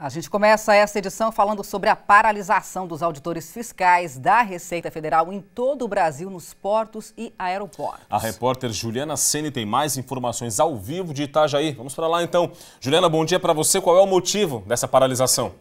A gente começa essa edição falando sobre a paralisação dos auditores fiscais da Receita Federal em todo o Brasil, nos portos e aeroportos. A repórter Juliana Sene tem mais informações ao vivo de Itajaí. Vamos para lá então. Juliana, bom dia para você. Qual é o motivo dessa paralisação?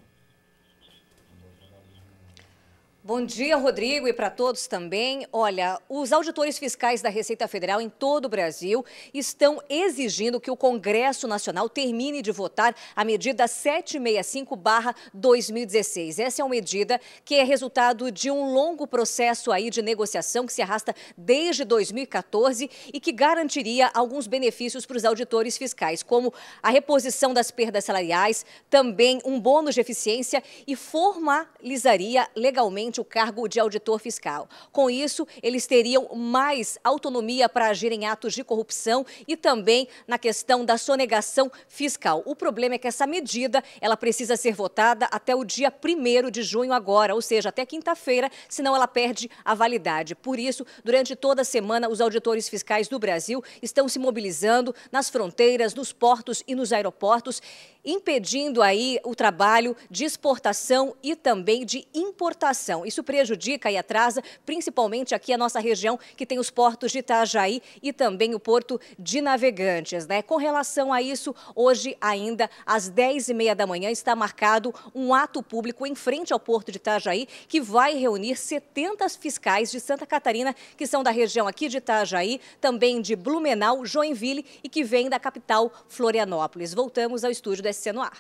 Bom dia, Rodrigo, e para todos também. Olha, os auditores fiscais da Receita Federal em todo o Brasil estão exigindo que o Congresso Nacional termine de votar a medida 765/2016. Essa é uma medida que é resultado de um longo processo aí de negociação que se arrasta desde 2014 e que garantiria alguns benefícios para os auditores fiscais, como a reposição das perdas salariais, também um bônus de eficiência e formalizaria legalmente o cargo de auditor fiscal. Com isso, eles teriam mais autonomia para agir em atos de corrupção e também na questão da sonegação fiscal. O problema é que essa medida ela precisa ser votada até o dia 1 de junho agora, ou seja, até quinta-feira, senão ela perde a validade. Por isso, durante toda a semana, os auditores fiscais do Brasil estão se mobilizando nas fronteiras, nos portos e nos aeroportos impedindo aí o trabalho de exportação e também de importação. Isso prejudica e atrasa, principalmente aqui a nossa região, que tem os portos de Itajaí e também o porto de Navegantes. Né? Com relação a isso, hoje ainda às 10h30 da manhã está marcado um ato público em frente ao porto de Itajaí, que vai reunir 70 fiscais de Santa Catarina, que são da região aqui de Itajaí, também de Blumenau, Joinville e que vêm da capital Florianópolis. Voltamos ao estúdio da no ar.